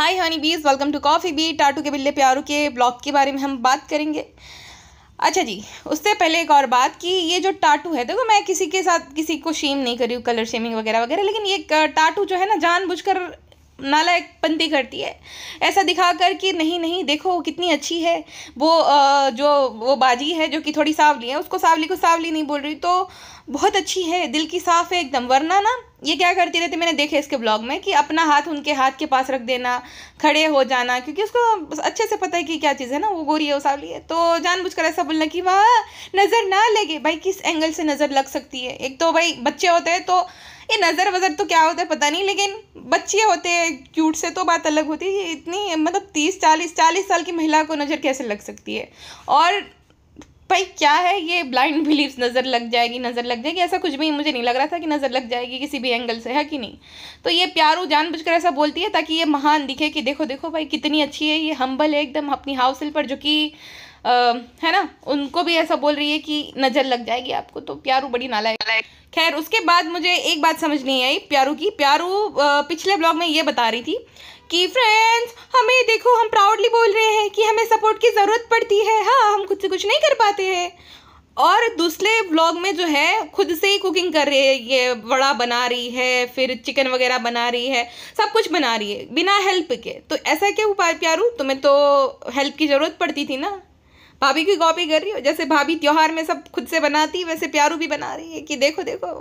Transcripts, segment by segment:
Hi honey bees welcome to coffee bee टाटू के बिल्ले प्यारू के ब्लॉग के बारे में हम बात करेंगे अच्छा जी उससे पहले एक और बात कि ये जो टाटू है देखो मैं किसी के साथ किसी को शेम नहीं करी हूँ कलर शेमिंग वगैरह वगैरह लेकिन ये टाटू जो है ना जानबूझकर पंती करती है ऐसा दिखा कर कि नहीं नहीं देखो कितनी अच्छी है वो जो वो बाजी है जो कि थोड़ी सावली है उसको सावली को सावली नहीं बोल रही तो बहुत अच्छी है दिल की साफ़ है एकदम वरना ना ये क्या करती रहती मैंने देखे इसके ब्लॉग में कि अपना हाथ उनके हाथ के पास रख देना खड़े हो जाना क्योंकि उसको अच्छे से पता है कि क्या चीज़ है ना वो गोरी है उसावली है तो जानबूझकर ऐसा बोलना कि वह नज़र ना लगे भाई किस एंगल से नज़र लग सकती है एक तो भाई बच्चे होते हैं तो ये नज़र वज़र तो क्या होता है पता नहीं लेकिन बच्चे होते हैं क्यूट से तो बात अलग होती है इतनी मतलब तीस चालीस चालीस साल की महिला को नज़र कैसे लग सकती है और भाई क्या है ये ब्लाइंड बिलीव्स नज़र लग जाएगी नज़र लग जाएगी ऐसा कुछ भी मुझे नहीं लग रहा था कि नज़र लग जाएगी किसी भी एंगल से है कि नहीं तो ये प्यारू जानबूझकर ऐसा बोलती है ताकि ये महान दिखे कि देखो देखो भाई कितनी अच्छी है ये हम्बल है एकदम अपनी हाउस पर जो कि है ना उनको भी ऐसा बोल रही है कि नज़र लग जाएगी आपको तो प्यारू बड़ी नाला है खैर उसके बाद मुझे एक बात समझ नहीं आई प्यारू की प्यारू पिछले ब्लॉग में ये बता रही थी कि फ्रेंड्स हमें देखो हम प्राउडली बोल रहे हैं कि हमें सपोर्ट की ज़रूरत पड़ती है हाँ हम खुद से कुछ नहीं कर पाते हैं और दूसरे व्लॉग में जो है खुद से ही कुकिंग कर रही है ये वड़ा बना रही है फिर चिकन वगैरह बना रही है सब कुछ बना रही है बिना हेल्प के तो ऐसा क्या उपाय प्यारू तुम्हें तो हेल्प की ज़रूरत पड़ती थी ना भाभी की कॉपी कर रही हो जैसे भाभी त्यौहार में सब खुद से बनाती वैसे प्यारू भी बना रही है कि देखो देखो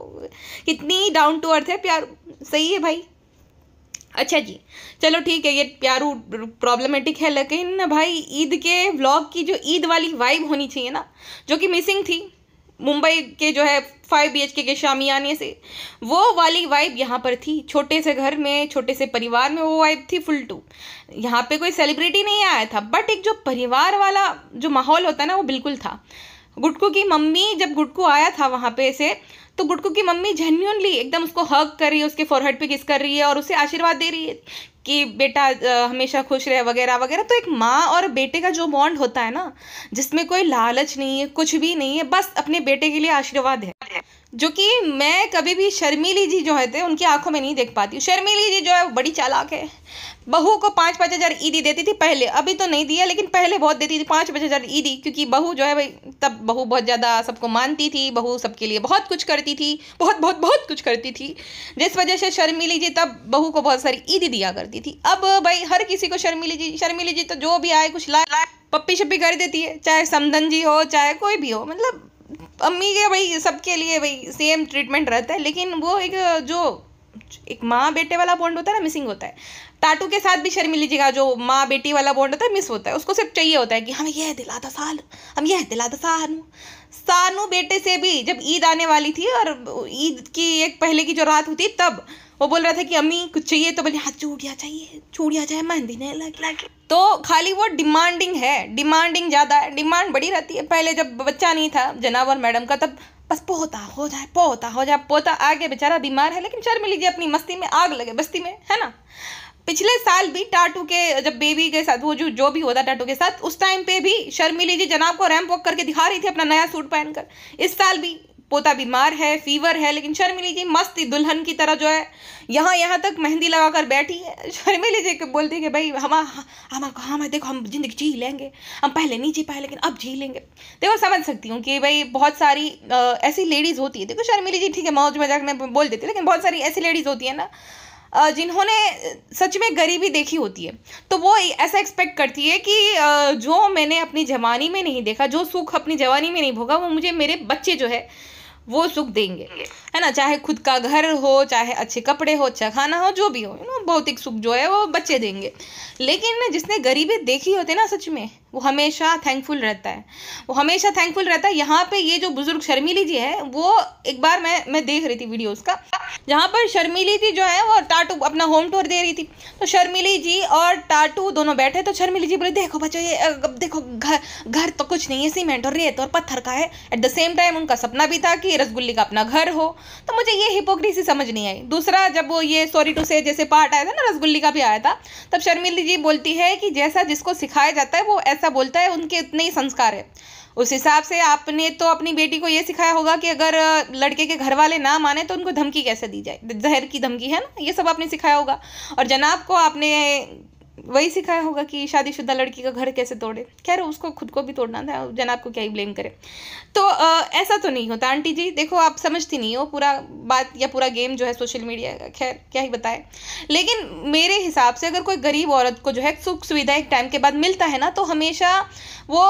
कितनी डाउन टू अर्थ है प्यारू सही है भाई अच्छा जी चलो ठीक है ये प्यारू प्रॉब्लमेटिक है लेकिन भाई ईद के व्लॉग की जो ईद वाली वाइब होनी चाहिए ना जो कि मिसिंग थी मुंबई के जो है फाइव बी के शामियाने से वो वाली वाइब यहाँ पर थी छोटे से घर में छोटे से परिवार में वो वाइब थी फुल टू यहाँ पे कोई सेलिब्रिटी नहीं आया था बट एक जो परिवार वाला जो माहौल होता है ना वो बिल्कुल था गुटकू की मम्मी जब गुटकू आया था वहाँ पे से तो गुटकू की मम्मी जेन्यूनली एकदम उसको हग कर रही है उसके फॉरहेड पे किस कर रही है और उसे आशीर्वाद दे रही है कि बेटा हमेशा खुश रहे वगैरह वगैरह तो एक माँ और बेटे का जो बॉन्ड होता है ना जिसमें कोई लालच नहीं है कुछ भी नहीं है बस अपने बेटे के लिए आशीर्वाद है जो कि मैं कभी भी शर्मीली जी जो है थे उनकी आंखों में नहीं देख पाती हूँ शर्मीली जी जो है वो बड़ी चालाक है बहू को पाँच पाँच हज़ार ईदी देती थी पहले अभी तो नहीं दिया लेकिन पहले बहुत देती थी पाँच पाँच हज़ार ईदी क्योंकि बहू जो है भाई तब बहू बहुत ज़्यादा सबको मानती थी बहू सबके लिए बहुत कुछ करती थी बहुत बहुत बहुत कुछ करती थी जिस वजह से शर्मिली जी तब बहू को बहुत सारी ईदी दिया करती थी अब भाई हर किसी को शर्मिली जी शर्मिली जी तो जो भी आए कुछ लाए पप्पी शप्पी कर देती है चाहे समधन जी हो चाहे कोई भी हो मतलब अम्मी के भाई सबके लिए भाई सेम ट्रीटमेंट रहता है लेकिन वो एक जो एक माँ बेटे वाला बॉन्ड होता है ना मिसिंग होता है टाटू के साथ भी शर्मी लीजिएगा जो माँ बेटी वाला बॉन्ड होता है मिस होता है उसको सिर्फ चाहिए होता है कि हमें यह दिला था सालू हम यह दिला था सानू सानू बेटे से भी जब ईद आने वाली थी और ईद की एक पहले की जो रात होती तब वो बोल रहा था कि अम्मी कुछ चाहिए तो बोले हाँ चूड़िया चाहिए चूड़िया चाहिए मेहंदी नहीं लग तो खाली वो डिमांडिंग है डिमांडिंग ज़्यादा है डिमांड बड़ी रहती है पहले जब बच्चा नहीं था जनावर मैडम का तब बस पोता हो जाए पोता हो जाए पोता आगे बेचारा बीमार है लेकिन शर्म लीजिए अपनी मस्ती में आग लगे बस्ती में है ना पिछले साल भी टाटू के जब बेबी के साथ वो जो जो भी होता टाटू के साथ उस टाइम पे भी शर्मिली जी जनाब को रैंप वॉक करके दिखा रही थी अपना नया सूट पहनकर इस साल भी पोता बीमार है फीवर है लेकिन शर्मिली जी मस्त दुल्हन की तरह जो है यहाँ यहाँ तक मेहंदी लगा कर बैठी है शर्मिली जी बोलती है कि भाई हम हम हम हाँ, देखो हम जिंदगी जी लेंगे हम पहले नहीं जी पाए लेकिन अब जी लेंगे देखो समझ सकती हूँ कि भाई बहुत सारी आ, ऐसी लेडीज़ होती है देखो शर्मिली जी ठीक है मौज मजाक में बोल देती लेकिन बहुत सारी ऐसी लेडीज़ होती है ना जिन्होंने सच में गरीबी देखी होती है तो वो ऐसा एक्सपेक्ट करती है कि जो मैंने अपनी जवानी में नहीं देखा जो सुख अपनी जवानी में नहीं भोगा वो मुझे मेरे बच्चे जो है वो सुख देंगे है ना चाहे खुद का घर हो चाहे अच्छे कपड़े हो अच्छा खाना हो जो भी हो यू नो भौतिक सुख जो है वो बच्चे देंगे लेकिन जिसने गरीबी देखी होती ना सच में वो हमेशा थैंकफुल रहता है वो हमेशा थैंकफुल रहता है यहाँ पे ये जो बुजुर्ग शर्मिली जी है वो एक बार मैं मैं देख रही थी वीडियो उसका जहाँ पर शर्मिली जी जो है वो टाटू अपना होम टूर दे रही थी तो शर्मिली जी और टाटू दोनों बैठे तो शर्मिली जी बोले देखो बच्चों ये अब देखो घर घर तो कुछ नहीं है सीमेंट और रेत और पत्थर का है एट द सेम टाइम उनका सपना भी था कि रसगुल्ले का अपना घर हो तो मुझे ये हिपोक्रेसी समझ नहीं आई दूसरा जब वो ये सॉरी टू से जैसे पार्ट आया था ना रसगुल्ले का भी आया था तब शर्मिली जी बोलती है कि जैसा जिसको सिखाया जाता है वो ऐसा बोलता है उनके इतने ही संस्कार है उस हिसाब से आपने तो अपनी बेटी को ये सिखाया होगा कि अगर लड़के के घर वाले ना माने तो उनको धमकी कैसे दी जाए जहर की धमकी है ना ये सब आपने सिखाया होगा और जनाब को आपने वही सिखाया होगा कि शादीशुदा लड़की का घर कैसे तोड़े खैर उसको खुद को भी तोड़ना था जनाब को क्या ही ब्लेम करे तो आ, ऐसा तो नहीं होता आंटी जी देखो आप समझती नहीं हो पूरा बात या पूरा गेम जो है सोशल मीडिया का खैर क्या ही बताए लेकिन मेरे हिसाब से अगर कोई गरीब औरत को जो है सुख सुविधा एक टाइम के बाद मिलता है ना तो हमेशा वो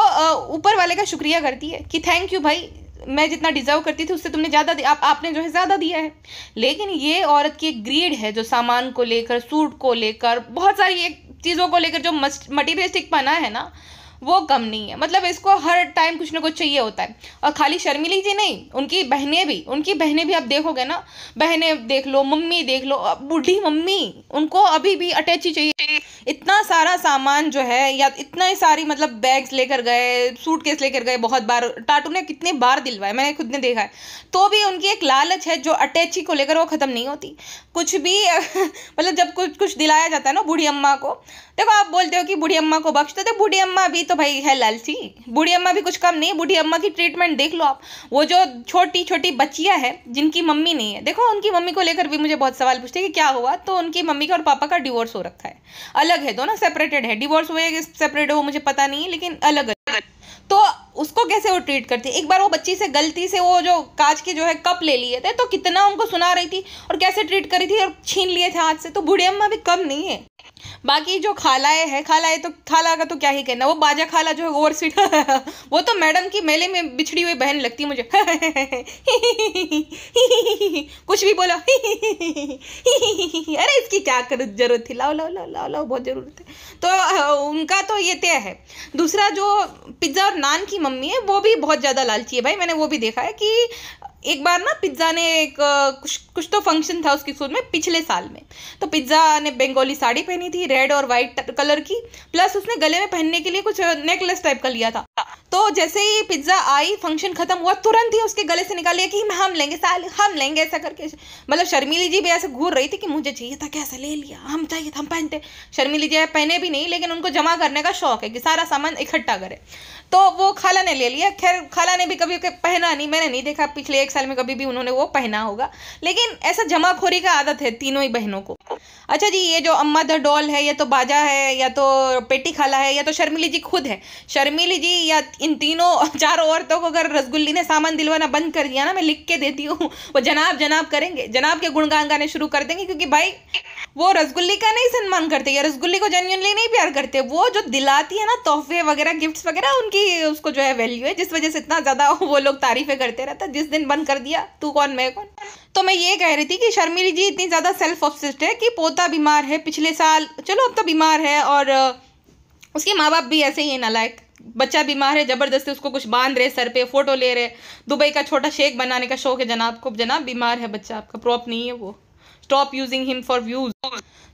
ऊपर वाले का शुक्रिया करती है कि थैंक यू भाई मैं जितना डिजर्व करती थी उससे तुमने ज़्यादा आप आपने जो है ज़्यादा दिया है लेकिन ये औरत की एक ग्रीड है जो सामान को लेकर सूट को लेकर बहुत सारी एक चीज़ों को लेकर जो मटीरियलिस्टिक पना है ना वो कम नहीं है मतलब इसको हर टाइम कुछ ना कुछ चाहिए होता है और खाली शर्मिली जी नहीं उनकी बहनें भी उनकी बहनें भी आप देखोगे ना बहनें देख लो मम्मी देख लो बूढ़ी मम्मी उनको अभी भी अटैच ही चाहिए इतना सारा सामान जो है या इतना ही सारी मतलब बैग्स लेकर गए सूट केस लेकर गए बहुत बार टाटू ने कितने बार दिलवाए मैंने खुद ने देखा है तो भी उनकी एक लालच है जो अटैची को लेकर वो ख़त्म नहीं होती कुछ भी मतलब जब कुछ कुछ दिलाया जाता है ना बूढ़ी अम्मा को देखो आप बोलते हो कि बूढ़ी अम्मा को बख्श देते तो बूढ़ी अम्मा भी तो भाई है लालची बूढ़ी अम्मा भी कुछ कम नहीं बूढ़ी अम्मा की ट्रीटमेंट देख लो आप वो जो छोटी छोटी बच्चियाँ हैं जिनकी मम्मी नहीं है देखो उनकी मम्मी को लेकर भी मुझे बहुत सवाल पूछते हैं कि क्या हुआ तो उनकी मम्मी का और पापा का डिवोर्स हो रखा है अलग है दोनों सेपरेटेड है डिवोर्स हुए सेपरेट हो मुझे पता नहीं लेकिन अलग तो उसको कैसे वो ट्रीट करती एक बार वो बच्ची से गलती से वो जो कांच के जो है कप ले लिए थे तो कितना उनको सुना रही थी और कैसे ट्रीट करी थी और छीन लिए थे हाथ से तो बूढ़ी अम्मा भी कम नहीं है बाकी जो खालाए है खालाए तो खाला का तो क्या ही कहना वो बाजा खाला जो है ओवर स्वीट वो तो मैडम की मेले में बिछड़ी हुई बहन लगती मुझे कुछ भी बोलो अरे इसकी क्या कर जरूरत थी लाओ लाओ लाओ लाओ लाओ बहुत जरूरत है तो उनका तो ये तय है दूसरा जो पिज्ज़ा और नान की मम्मी है वो भी बहुत ज़्यादा लालची है भाई मैंने वो भी देखा है कि एक बार ना पिज्ज़ा ने एक कुछ कुछ तो फंक्शन था उसकी स्कूल में पिछले साल में तो पिज्ज़ा ने बंगाली साड़ी पहनी थी रेड और वाइट कलर की प्लस उसने गले में पहनने के लिए कुछ नेकलेस टाइप का लिया था तो जैसे ही पिज्ज़ा आई फंक्शन खत्म हुआ तुरंत ही उसके गले से निकाल लिया कि हम लेंगे साल हम लेंगे ऐसा करके मतलब शर्मिली जी भी ऐसे घूर रही थी कि मुझे चाहिए था कैसा ले लिया हम चाहिए था हम पहनते शर्मिली जी पहने भी नहीं लेकिन उनको जमा करने का शौक है कि सारा सामान इकट्ठा करें तो वो खाला ने ले लिया खैर खाला ने भी कभी पहना नहीं मैंने नहीं देखा पिछले एक साल में कभी भी उन्होंने वो पहना होगा लेकिन ऐसा जमाखोरी का आदत है तीनों ही बहनों को अच्छा जी ये जो अम्मा द डॉल है या तो बाजा है या तो पेटी खाला है या तो शर्मिली जी खुद है शर्मिली जी या इन तीनों चारों औरतों को अगर रसगुल्ली ने सामान दिलवाना बंद कर दिया ना मैं लिख के देती हूँ वो जनाब जनाब करेंगे जनाब के गुणगान गाने शुरू कर देंगे क्योंकि भाई वो रसगुल्ली का नहीं सम्मान करते या रसगुल्ली को जेन्यूनली नहीं प्यार करते वो जो दिलाती है ना तोहफे वगैरह गिफ्ट्स वगैरह उनकी उसको जो है वैल्यू है जिस वजह से इतना ज़्यादा वो लोग तारीफें करते रहता जिस दिन बंद कर दिया तू कौन मैं कौन तो मैं ये कह रही थी कि शर्मिली जी इतनी ज़्यादा सेल्फ ऑब्सिस्ट है कि पोता बीमार है पिछले साल चलो अब तो बीमार है और उसके माँ बाप भी ऐसे ही है नालायक बच्चा बीमार है ज़बरदस्ती उसको कुछ बांध रहे सर पे फ़ोटो ले रहे दुबई का छोटा शेक बनाने का शौक है जनाब को जनाब बीमार है बच्चा आपका प्रॉप नहीं है वो stop using him for views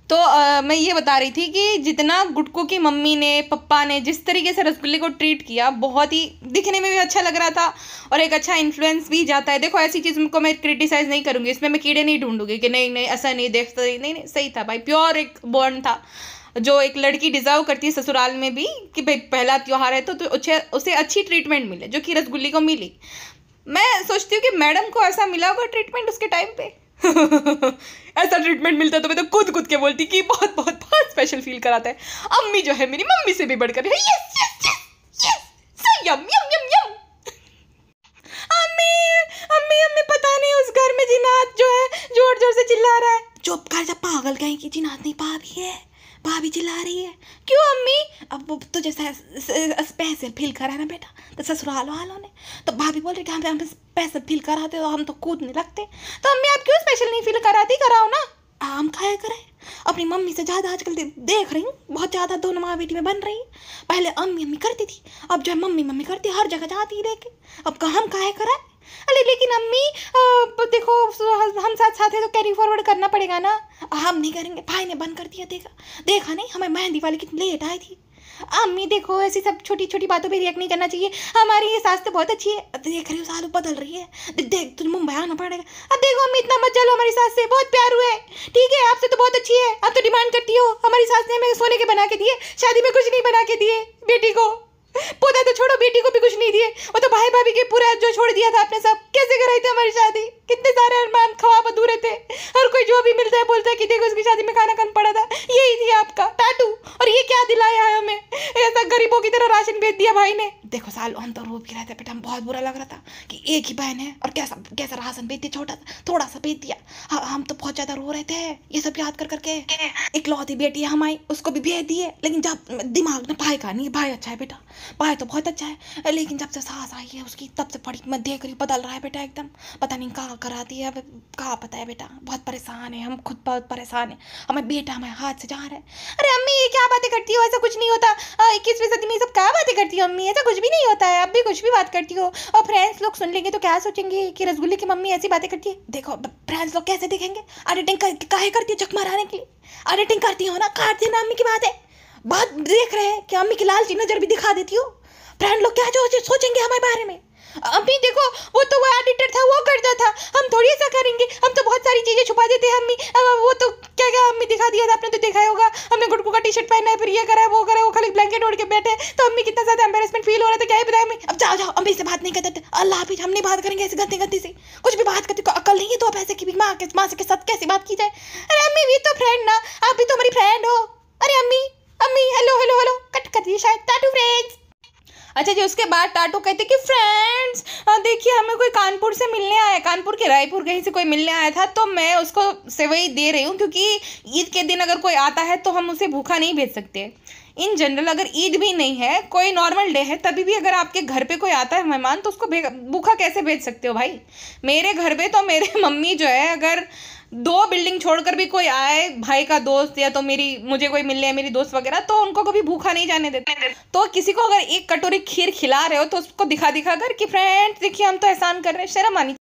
तो आ, मैं ये बता रही थी कि जितना गुटकू की मम्मी ने पप्पा ने जिस तरीके से रसगुल्ले को ट्रीट किया बहुत ही दिखने में भी अच्छा लग रहा था और एक अच्छा इन्फ्लुएंस भी जाता है देखो ऐसी चीज़ को मैं क्रिटिसाइज़ नहीं करूँगी इसमें मैं कीड़े नहीं ढूंढूंगी कि नहीं नहीं ऐसा नहीं देखता नहीं, नहीं नहीं सही था भाई प्योर एक बॉन्ड था जो एक लड़की डिजर्व करती है ससुराल में भी कि भाई पहला त्यौहार है तो, तो उसे अच्छी ट्रीटमेंट मिले जो कि रसगुल्ली को मिली मैं सोचती हूँ कि मैडम को ऐसा मिला होगा ट्रीटमेंट उसके टाइम पर ऐसा ट्रीटमेंट मिलता तो मैं तो कूद कूद के बोलती कि बहुत बहुत बहुत स्पेशल फील कराता है अम्मी जो है मेरी मम्मी से भी बढ़कर है yes yes yes yes so yum yum yum yum अम्मी अम्मी अम्मी पता नहीं उस घर में जिनात जो है जोर जोर से चिल्ला रहा है चुप कर जा पागल कहीं की जिनात नहीं पा रही है भाभी चिल्ला रही है क्यों अम्मी अब वो तो जैसा स्पेशल फील करा ना बेटा तो ससुराल वालों ने तो भाभी बोल रही कि हम हम स्पेशल फील कराते तो हम तो कूदने लगते तो अम्मी आप क्यों स्पेशल नहीं फील कराती कराओ ना आम खाया करें अपनी मम्मी से ज़्यादा आजकल देख रही हूँ बहुत ज़्यादा दोनों माँ बेटी में बन रही पहले अम्मी अम्मी करती थी अब जो है मम्मी मम्मी करती हर जगह जाती देखे अब कहाँ हम खाया कराए अरे लेकिन अम्मी आ, देखो हम साथ साथ है तो कैरी फॉरवर्ड करना पड़ेगा ना हम नहीं करेंगे भाई ने बंद कर दिया देखा देखा नहीं हमें मेहंदी वाली कितनी लेट आई थी अम्मी देखो ऐसी सब छोटी छोटी बातों पे रिएक्ट नहीं करना चाहिए हमारी ये सास तो बहुत अच्छी है देख रही हो सालों बदल रही है देख तुझे मुंबई आना पड़ेगा अब देखो अम्मी इतना मत चलो हमारी सास से बहुत प्यार हुआ है ठीक है आपसे तो बहुत अच्छी है आप तो डिमांड करती हो हमारी सास ने हमें सोने के बना के दिए शादी में कुछ नहीं बना के दिए बेटी को पोता तो छोड़ो बेटी को भी कुछ नहीं दिए वो तो भाई भाभी के पूरा जो छोड़ दिया था आपने सब कैसे कराई थी हमारी शादी कितने सारे अरमान ख्वाब अधूरे थे हर कोई जो भी मिलता है बोलता है कि देखो उसकी शादी में खाना कम पड़ा था यही थी आपका टाटू और ये क्या दिलाया है हमें ऐसा गरीबों की तरह राशन भेज दिया भाई ने देखो साल ऑन तो रो भी रहे थे बेटा बहुत बुरा लग रहा था कि एक ही बहन है और कैसा कैसा राशन भेज दिया छोटा थोड़ा सा भेज दिया हाँ, हम तो बहुत ज़्यादा रो रहे थे ये सब याद कर करके लौती बेटी है हमारी उसको भी भेज दिए लेकिन जब दिमाग में भाई का नहीं भाई अच्छा है बेटा भाई तो बहुत अच्छा है लेकिन जब से सास आई है उसकी तब से बड़ी मैं देख रही बदल रहा है बेटा एकदम पता नहीं कहा कहाँ कराती है अब कहाँ पता है बेटा बहुत परेशान है हम खुद बहुत परेशान है हमें बेटा हमारे हाथ से जा रहा है अरे अम्मी ये क्या बातें करती हो ऐसा कुछ नहीं होता इक्कीसवीं सदी में सब क्या बातें करती हो अम्मी ऐसा कुछ भी नहीं होता है अब भी कुछ भी बात करती हो और फ्रेंड्स लोग सुन लेंगे तो क्या सोचेंगे कि रसगुल्ले की मम्मी ऐसी बातें करती है देखो फ्रेंड्स लोग कैसे देखेंगे एडिटिंग काहे करती हो चकमा हराने के लिए एडिटिंग करती हो ना काटती ना अम्मी की बात है बात देख रहे हैं कि अम्मी की लाल लालची नज़र भी दिखा देती हो फ्रेंड लोग क्या जो सोचेंगे हमारे बारे में अम्मी देखो वो तो वो एडिटर था वो करता था हम थोड़ी ऐसा करेंगे हम तो बहुत सारी चीज़ें छुपा देते हैं अम्मी वो तो क्या क्या अम्मी दिखा दिया था आपने तो देखा होगा हमने गुटकू का टी शर्ट पहना है फिर ये करा है वो करा है वो खाली ब्लैंकेट ओढ़ के बैठे तो अम्मी कितना ज़्यादा एम्बेरसमेंट फील हो रहा था तो क्या ही बताया अम्मी अब जाओ जाओ अम्मी से बात नहीं करते तो अल्लाह हाफिज हम नहीं बात करेंगे ऐसे गंदी गंदी से कुछ भी बात करते अकल नहीं है तो आप ऐसे की माँ के माँ से के साथ कैसी बात की जाए अरे अम्मी भी तो फ्रेंड ना आप भी तो हमारी फ्रेंड हो अरे अम्मी अम्मी हेलो हेलो हेलो कट कर दिए शायद टाटू फ्रेंड्स अच्छा जी उसके बाद टाटू कहते कि फ्रेंड्स देखिए हमें कोई कानपुर से मिलने आया कानपुर के रायपुर कहीं से कोई मिलने आया था तो मैं उसको सेवई दे रही हूँ क्योंकि ईद के दिन अगर कोई आता है तो हम उसे भूखा नहीं भेज सकते इन जनरल अगर ईद भी नहीं है कोई नॉर्मल डे है तभी भी अगर आपके घर पे कोई आता है मेहमान तो उसको भूखा कैसे भेज सकते हो भाई मेरे घर पे तो मेरे मम्मी जो है अगर दो बिल्डिंग छोड़कर भी कोई आए भाई का दोस्त या तो मेरी मुझे कोई मिलने है मेरी दोस्त वगैरह तो उनको कभी भूखा नहीं जाने देते तो किसी को अगर एक कटोरी खीर खिला रहे हो तो उसको दिखा दिखा कर कि फ्रेंड देखिए हम तो एहसान कर रहे हैं शर्म आनी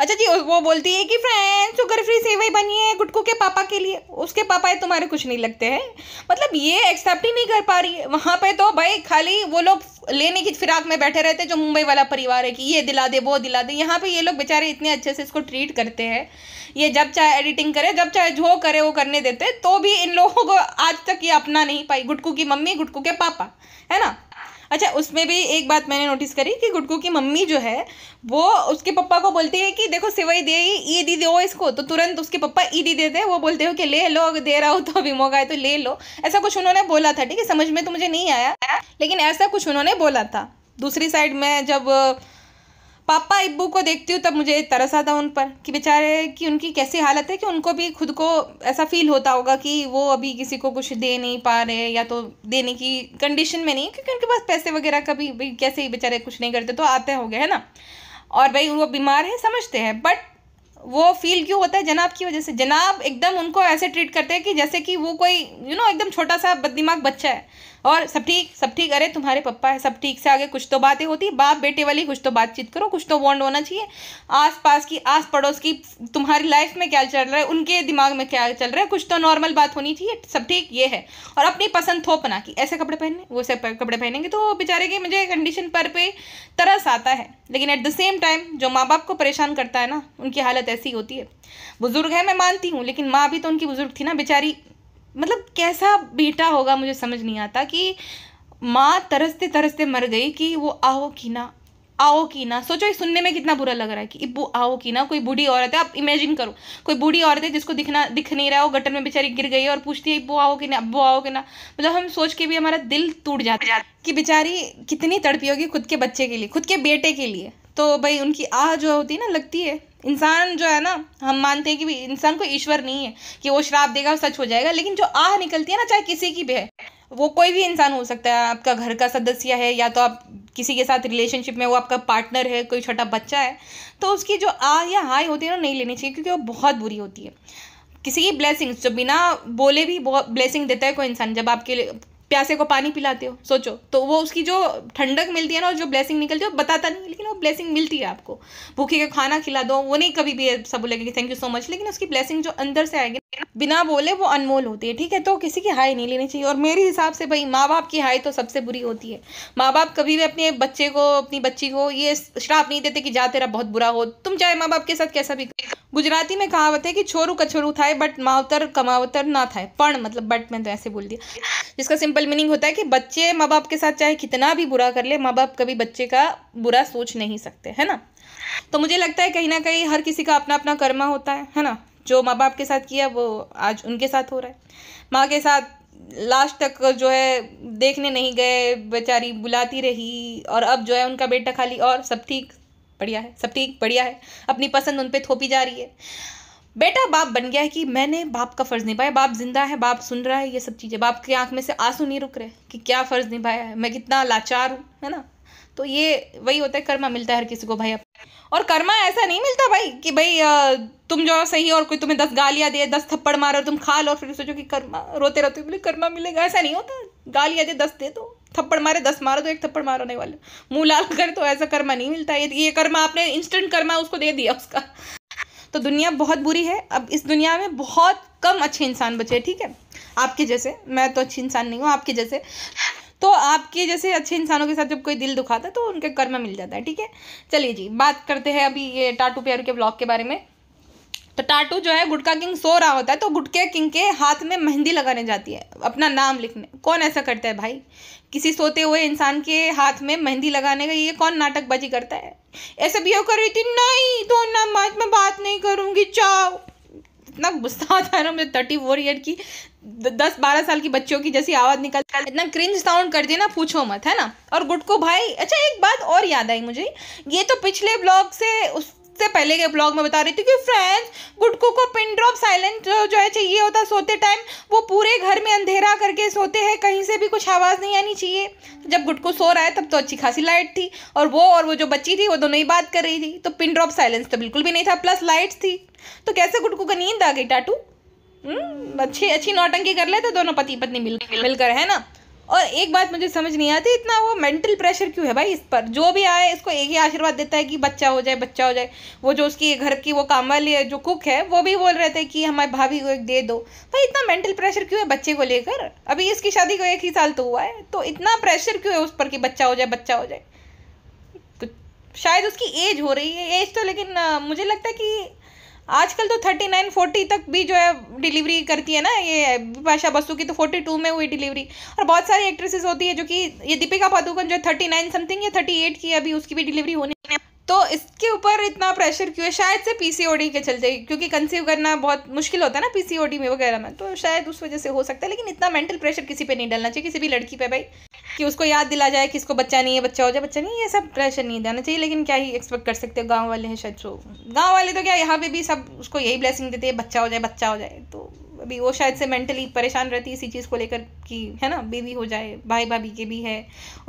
अच्छा जी वो बोलती है कि फ्रेंड शुगर फ्री सेवई बनी है गुटकू के पापा के लिए उसके पापा है तुम्हारे कुछ नहीं लगते हैं मतलब ये एक्सेप्ट ही नहीं कर पा रही है वहाँ पे तो भाई खाली वो लोग लेने की फिराक में बैठे रहते हैं जो मुंबई वाला परिवार है कि ये दिला दे वो दिला दे यहाँ पे ये लोग बेचारे इतने अच्छे से इसको ट्रीट करते हैं ये जब चाहे एडिटिंग करे जब चाहे जो करे वो करने देते तो भी इन लोगों को आज तक ये अपना नहीं पाई गुटकू की मम्मी गुटकू के पापा है ना अच्छा उसमें भी एक बात मैंने नोटिस करी कि गुटकू की मम्मी जो है वो उसके पप्पा को बोलती है कि देखो सिवई दे ईदी दो इसको तो तुरंत उसके पप्पा ईदी देते हैं वो बोलते हो कि ले लो अगर दे रहा हो तो अभी मौका है तो ले लो ऐसा कुछ उन्होंने बोला था ठीक है समझ में तो मुझे नहीं आया लेकिन ऐसा कुछ उन्होंने बोला था दूसरी साइड में जब पापा इब्बू को देखती हूँ तब मुझे तरस आता उन पर कि बेचारे कि उनकी कैसी हालत है कि उनको भी खुद को ऐसा फील होता होगा कि वो अभी किसी को कुछ दे नहीं पा रहे या तो देने की कंडीशन में नहीं क्योंकि उनके पास पैसे वगैरह कभी कैसे ही बेचारे कुछ नहीं करते तो आते हो गए है ना और भाई वो बीमार है समझते हैं बट वो फील क्यों होता है जनाब की वजह से जनाब एकदम उनको ऐसे ट्रीट करते हैं कि जैसे कि वो कोई यू नो एकदम छोटा सा बददिमाग बच्चा है और सब ठीक सब ठीक अरे तुम्हारे पप्पा है सब ठीक से आगे कुछ तो बातें होती बाप बेटे वाली कुछ तो बातचीत करो कुछ तो बॉन्ड होना चाहिए आस पास की आस पड़ोस की तुम्हारी लाइफ में क्या चल रहा है उनके दिमाग में क्या चल रहा है कुछ तो नॉर्मल बात होनी चाहिए सब ठीक ये है और अपनी पसंद थोपना कि ऐसे कपड़े पहनने वो ऐसे कपड़े पहनेंगे तो बेचारे की मुझे कंडीशन पर पे तरस आता है लेकिन एट द सेम टाइम जो माँ बाप को परेशान करता है ना उनकी हालत ऐसी होती है बुज़ुर्ग है मैं मानती हूँ लेकिन माँ भी तो उनकी बुज़ुर्ग थी ना बेचारी मतलब कैसा बेटा होगा मुझे समझ नहीं आता कि माँ तरसते तरसते मर गई कि वो आओ कि ना आओ की ना सोचो ये सुनने में कितना बुरा लग रहा है कि इब्बू आओ की ना कोई बूढ़ी औरत है आप इमेजिन करो कोई बूढ़ी औरत है जिसको दिखना दिख नहीं रहा है वो गटर में बेचारी गिर गई है और पूछती है इब्बू आओ कि ना अब्बू आओ कि ना मतलब हम सोच के भी हमारा दिल टूट जाता है कि बेचारी कितनी तड़पी होगी खुद के बच्चे के लिए खुद के बेटे के लिए तो भाई उनकी आह जो होती है ना लगती है इंसान जो है ना हम मानते हैं कि इंसान को ईश्वर नहीं है कि वो श्राप देगा वो सच हो जाएगा लेकिन जो आह निकलती है ना चाहे किसी की भी है वो कोई भी इंसान हो सकता है आपका घर का सदस्य है या तो आप किसी के साथ रिलेशनशिप में वो आपका पार्टनर है कोई छोटा बच्चा है तो उसकी जो आ या हाई होती है ना नहीं लेनी चाहिए क्योंकि वो बहुत बुरी होती है किसी की ब्लेसिंग्स जो बिना बोले भी बहुत ब्लेसिंग देता है कोई इंसान जब आपके लिए प्यासे को पानी पिलाते हो सोचो तो वो उसकी जो ठंडक मिलती है ना और जो ब्लेसिंग निकलती है वो बताता नहीं लेकिन वो ब्लेसिंग मिलती है आपको भूखे का खाना खिला दो वो नहीं कभी भी सब बोलेगा कि थैंक यू सो मच लेकिन उसकी ब्लेसिंग जो अंदर से आएगी बिना बोले वो अनमोल होती है ठीक है तो किसी की हाई नहीं लेनी चाहिए और मेरे हिसाब से भाई माँ बाप की हाई तो सबसे बुरी होती है माँ बाप कभी भी अपने बच्चे को अपनी बच्ची को ये श्राप नहीं देते कि जा तेरा बहुत बुरा हो तुम चाहे माँ बाप के साथ कैसा भी गुजराती में कहावत है कि छोरू कछोरू थाए बट मावतर कमावतर ना थाए पण मतलब बट मैंने तो ऐसे बोल दिया जिसका सिंपल मीनिंग होता है कि बच्चे माँ बाप के साथ चाहे कितना भी बुरा कर ले माँ बाप कभी बच्चे का बुरा सोच नहीं सकते है ना तो मुझे लगता है कहीं ना कहीं हर किसी का अपना अपना कर्मा होता है है ना जो माँ बाप के साथ किया वो आज उनके साथ हो रहा है माँ के साथ लास्ट तक जो है देखने नहीं गए बेचारी बुलाती रही और अब जो है उनका बेटा खाली और सब ठीक बढ़िया है सब ठीक बढ़िया है अपनी पसंद उन पर थोपी जा रही है बेटा बाप बन गया है कि मैंने बाप का फ़र्ज़ निभाया बाप जिंदा है बाप सुन रहा है ये सब चीज़ें बाप की आंख में से आंसू नहीं रुक रहे कि क्या फ़र्ज़ निभाया है मैं कितना लाचार हूँ है ना तो ये वही होता है कर्मा मिलता है हर किसी को भाई और कर्मा ऐसा नहीं मिलता भाई कि भाई तुम जो सही और कोई तुम्हें दस गालियाँ दे दस थप्पड़ मारो तुम खा लो फिर सोचो कि कर्मा रोते रहते बोले कर्मा मिलेगा ऐसा नहीं होता गालियाँ दे दस दे दो तो, थप्पड़ मारे दस मारो तो एक थप्पड़ मारो नहीं वाले मुँह लाल कर तो ऐसा कर्मा नहीं मिलता ये ये कर्मा आपने इंस्टेंट कर्मा उसको दे दिया उसका तो दुनिया बहुत बुरी है अब इस दुनिया में बहुत कम अच्छे इंसान बचे ठीक है आपके जैसे मैं तो अच्छी इंसान नहीं हूँ आपके जैसे तो आपके जैसे अच्छे इंसानों के साथ जब कोई दिल दुखाता है तो उनके कर्म मिल जाता है ठीक है चलिए जी बात करते हैं अभी ये टाटू प्यारू के ब्लॉग के बारे में तो टाटू जो है गुटका किंग सो रहा होता है तो गुटके किंग के हाथ में मेहंदी लगाने जाती है अपना नाम लिखने कौन ऐसा करता है भाई किसी सोते हुए इंसान के हाथ में मेहंदी लगाने का ये कौन नाटकबाजी करता है ऐसे भी कर रही थी नहीं तो ना मैं बात नहीं करूँगी चाओ इतना गुस्सा आता है ना मुझे थर्टी फोर ईयर की दस बारह साल की बच्चों की जैसी आवाज़ निकल इतना क्रिंज साउंड कर देना पूछो मत है ना और गुटको भाई अच्छा एक बात और याद आई मुझे ये तो पिछले ब्लॉग से उस से पहले के ब्लॉग में बता रही थी कि फ्रेंड्स गुटको को पिन ड्रॉप साइलेंट जो है चाहिए होता सोते टाइम वो पूरे घर में अंधेरा करके सोते हैं कहीं से भी कुछ आवाज़ नहीं आनी चाहिए जब गुटको सो रहा है तब तो अच्छी खासी लाइट थी और वो और वो जो बच्ची थी वो दोनों ही बात कर रही थी तो पिन ड्रॉप साइलेंस तो बिल्कुल भी नहीं था प्लस लाइट्स थी तो कैसे गुटको को नींद आ गई टाटू हम्म, अच्छी अच्छी नौटंकी कर लेते तो दोनों पति पत्नी मिल मिलकर है ना और एक बात मुझे समझ नहीं आती इतना वो मेंटल प्रेशर क्यों है भाई इस पर जो भी आए इसको एक ही आशीर्वाद देता है कि बच्चा हो जाए बच्चा हो जाए वो जो उसकी घर की वो काम वाली जो कुक है वो भी बोल रहे थे कि हमारे भाभी को एक दे दो भाई इतना मेंटल प्रेशर क्यों है बच्चे को लेकर अभी इसकी शादी को एक ही साल तो हुआ है तो इतना प्रेशर क्यों है उस पर कि बच्चा हो जाए बच्चा हो जाए तो शायद उसकी एज हो रही है एज तो लेकिन मुझे लगता है कि आजकल तो थर्टी नाइन फोर्टी तक भी जो है डिलीवरी करती है ना ये बिपाशा बसु की तो फोर्टी टू में हुई डिलीवरी और बहुत सारी एक्ट्रेसेस होती है जो कि ये दीपिका पादुकोण जो थर्टी नाइन समथिंग या थर्टी एट की अभी उसकी भी डिलीवरी होनी तो इसके ऊपर इतना प्रेशर क्यों है शायद से पीसीओडी के चलते क्योंकि कंसीव करना बहुत मुश्किल होता है ना पीसीओडी में वगैरह में तो शायद उस वजह से हो सकता है लेकिन इतना मेंटल प्रेशर किसी पे नहीं डालना चाहिए किसी भी लड़की पे भाई कि उसको याद दिला जाए कि इसको बच्चा नहीं है बच्चा हो जाए बच्चा नहीं ये सब प्रेशर नहीं देना चाहिए लेकिन क्या ही एक्सपेक्ट कर सकते हो गाँव वाले हैं शायद सो तो। गाँव वाले तो क्या यहाँ पे भी सब उसको यही ब्लेसिंग देते हैं बच्चा हो जाए बच्चा हो जाए तो अभी वो शायद से मेंटली परेशान रहती है इसी चीज़ को लेकर कि है ना बेबी हो जाए भाई भाभी के भी है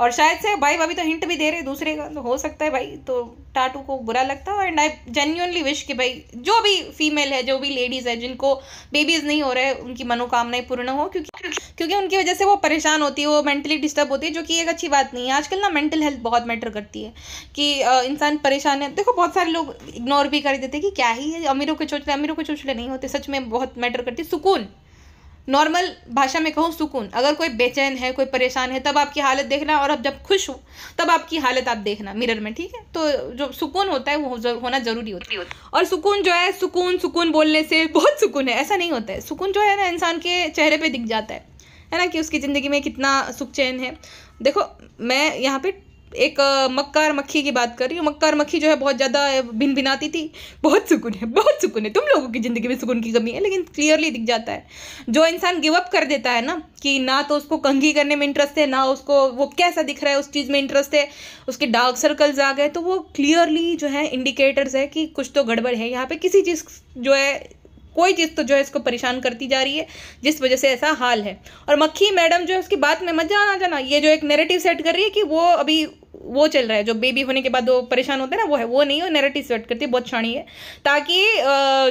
और शायद से भाई भाभी तो हिंट भी दे रहे दूसरे का तो हो सकता है भाई तो टाटू को बुरा लगता है एंड आई जेन्यूनली विश कि भाई जो भी फीमेल है जो भी लेडीज़ है जिनको बेबीज़ नहीं हो रहे उनकी मनोकामनाएं पूर्ण हो क्योंकि क्योंकि उनकी वजह से वो परेशान होती है वो मेंटली डिस्टर्ब होती है जो कि एक अच्छी बात नहीं है आजकल ना मेंटल हेल्थ बहुत मैटर करती है कि इंसान परेशान है देखो बहुत सारे लोग इग्नोर भी कर देते कि क्या ही है अमीरों के चोचले अमीरों के चोचले नहीं होते सच में बहुत मैटर करती है सुकून नॉर्मल भाषा में कहूँ सुकून अगर कोई बेचैन है कोई परेशान है तब आपकी हालत देखना और अब जब खुश हो तब आपकी हालत आप देखना मिरर में ठीक है तो जो सुकून होता है वो होना ज़रूरी होता है और सुकून जो है सुकून सुकून बोलने से बहुत सुकून है ऐसा नहीं होता है सुकून जो है ना इंसान के चेहरे पर दिख जाता है है ना कि उसकी ज़िंदगी में कितना सुख चैन है देखो मैं यहाँ पर एक मक्कार मक्खी की बात कर रही हूँ मक्कार मक्खी जो है बहुत ज़्यादा भिन भिनाती थी बहुत सुकून है बहुत सुकून है तुम लोगों की ज़िंदगी में सुकून की कमी है लेकिन क्लियरली दिख जाता है जो इंसान गिव अप कर देता है ना कि ना तो उसको कंघी करने में इंटरेस्ट है ना उसको वो कैसा दिख रहा है उस चीज़ में इंटरेस्ट है उसके डार्क सर्कल्स आ गए तो वो क्लियरली जो है इंडिकेटर्स है कि कुछ तो गड़बड़ है यहाँ पर किसी चीज़ जो है कोई चीज़ तो जो है इसको परेशान करती जा रही है जिस वजह से ऐसा हाल है और मक्खी मैडम जो है उसकी बात में मत जाना जाना ये जो एक नेरेटिव सेट कर रही है कि वो अभी वो चल रहा है जो बेबी होने के बाद वो परेशान होते हैं ना वो है वो नहीं है नैरेटिव सेट करती है बहुत छाणी है ताकि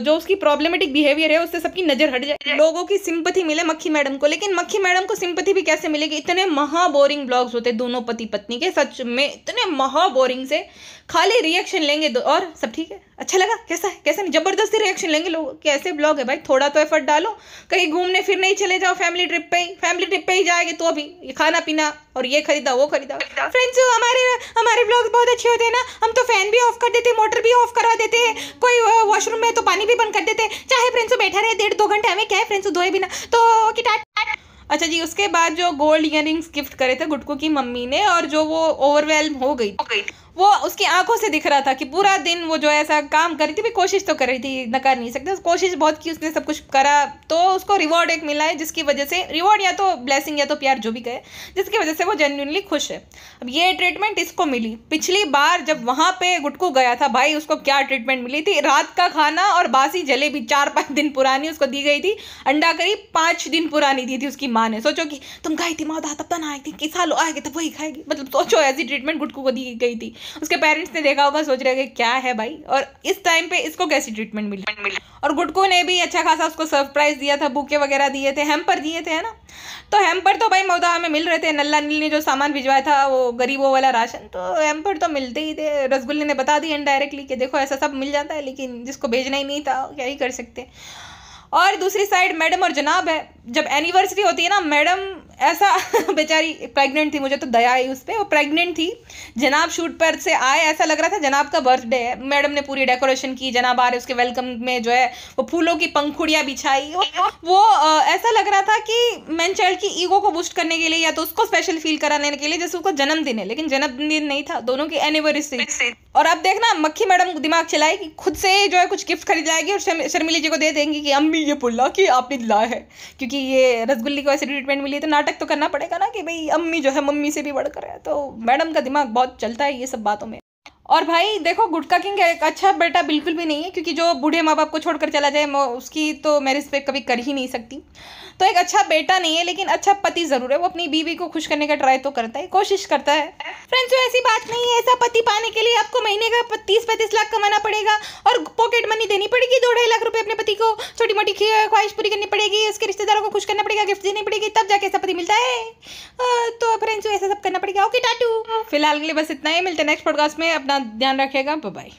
जो उसकी प्रॉब्लमेटिक बिहेवियर है उससे सबकी नज़र हट जाए लोगों की सिंपति मिले मक्खी मैडम को लेकिन मक्खी मैडम को सिंपति भी कैसे मिलेगी इतने महा बोरिंग ब्लॉग्स होते हैं दोनों पति पत्नी के सच में इतने महा बोरिंग से खाली रिएक्शन लेंगे और सब ठीक है अच्छा लगा कैसा है कैसा नहीं जबरदस्ती रिएक्शन लेंगे लोग कैसे ब्लॉग है भाई थोड़ा तो एफर्ट डालो कहीं घूमने फिर नहीं चले जाओ फैमिली ट्रिप पे ही फैमिली ट्रिप पे ही जाएंगे तो भी खाना पीना और ये खरीदा वो खरीदा फ्रेंड्स हमारे हमारे हमारे ब्लॉग्स बहुत अच्छे होते हैं ना हम तो फैन भी ऑफ कर देते मोटर भी ऑफ करवा देते हैं कोई वॉशरूम में तो पानी भी बंद कर देते चाहे फ्रेंड्स तो बैठा रहे डेढ़ दो घंटे हमें क्या है फ्रेंड्स तो धोए बिना तो अच्छा जी उसके बाद जो गोल्ड इयर गिफ्ट करे थे गुटकू की मम्मी ने और जो वो ओवरवेलम हो गई वो उसकी आंखों से दिख रहा था कि पूरा दिन वो जो ऐसा काम कर रही थी भी कोशिश तो कर रही थी नकार नहीं सकते कोशिश बहुत की उसने सब कुछ करा तो उसको रिवॉर्ड एक मिला है जिसकी वजह से रिवॉर्ड या तो ब्लेसिंग या तो प्यार जो भी कहे जिसकी वजह से वो जेन्यूनली खुश है अब ये ट्रीटमेंट इसको मिली पिछली बार जब वहाँ पे गुटकू गया था भाई उसको क्या ट्रीटमेंट मिली थी रात का खाना और बासी जलेबी चार पाँच दिन पुरानी उसको दी गई थी अंडा करी पाँच दिन पुरानी दी थी उसकी माँ ने सोचो कि तुम गाई थी माँ मौदा तब तो ना आई थी किसा लो आएगी तब वही खाएगी मतलब सोचो ऐसी ट्रीटमेंट गुटकू को दी गई थी उसके पेरेंट्स ने देखा होगा सोच रहे क्या है भाई और इस टाइम पे इसको कैसी ट्रीटमेंट मिली और गुटको ने भी अच्छा खासा उसको सरप्राइज दिया था बुके वगैरह दिए थे हेम्पर दिए थे है ना तो हेम्पर तो भाई मोदा में मिल रहे थे नल्ला नील ने जो सामान भिजवाया था वो गरीबों वाला राशन तो हेम्पर तो मिलते ही थे रसगुल्ले ने बता दिया इनडायरेक्टली कि देखो ऐसा सब मिल जाता है लेकिन जिसको भेजना ही नहीं था क्या ही कर सकते और दूसरी साइड मैडम और जनाब है जब एनिवर्सरी होती है ना मैडम ऐसा बेचारी प्रेग्नेंट थी मुझे तो दया आई उस पर वो प्रेग्नेंट थी जनाब शूट पर से आए ऐसा लग रहा था जनाब का बर्थडे है मैडम ने पूरी डेकोरेशन की जनाब आ रहे उसके वेलकम में जो है वो फूलों की पंखुड़ियाँ बिछाई वो आ, ऐसा लग रहा था कि मैन चाइल्ड की ईगो को बूस्ट करने के लिए या तो उसको स्पेशल फील कराने के लिए जैसे उसका जन्मदिन है लेकिन जन्मदिन नहीं था दोनों की एनिवर्सरी और अब देखना मक्खी मैडम दिमाग चलाएगी खुद से जो है कुछ गिफ्ट खरीद लाएगी और शर्मिली जी को दे देंगी कि अम्मी ये पुल्ला कि आपने दिलाया है क्योंकि ये रसगुल्ले को ऐसे ट्रीटमेंट मिली तो नाटक तो करना पड़ेगा ना कि भाई अम्मी जो है मम्मी से भी बढ़कर है तो मैडम का दिमाग बहुत चलता है ये सब बातों में और भाई देखो गुटका किंग एक अच्छा बेटा बिल्कुल भी नहीं है क्योंकि जो बूढ़े माँ बाप को छोड़कर चला जाए उसकी तो मैं रिस्पेक्ट कभी कर ही नहीं सकती तो एक अच्छा बेटा नहीं है लेकिन अच्छा पति ज़रूर है वो अपनी बीवी को खुश करने का ट्राई तो करता है कोशिश करता है फ्रेंड्स तो ऐसी बात नहीं है ऐसा पति पाने के लिए आपको महीने का तीस पैंतीस लाख कमाना पड़ेगा और पॉकेट मनी देनी पड़ेगी दो ढाई लाख रुपए अपने पति को छोटी मोटी ख्वाहिश पूरी करनी पड़ेगी उसके रिश्तेदारों को खुश करना पड़ेगा गिफ्ट देनी पड़ेगी तब जाके ऐसा पति मिलता है तो फ्रेंड्स तो ऐसा सब करना पड़ेगा ओके टाटू फिलहाल के लिए बस इतना ही मिलते है नेक्स्ट पॉडकास्ट में अपना ध्यान रखेगा बाय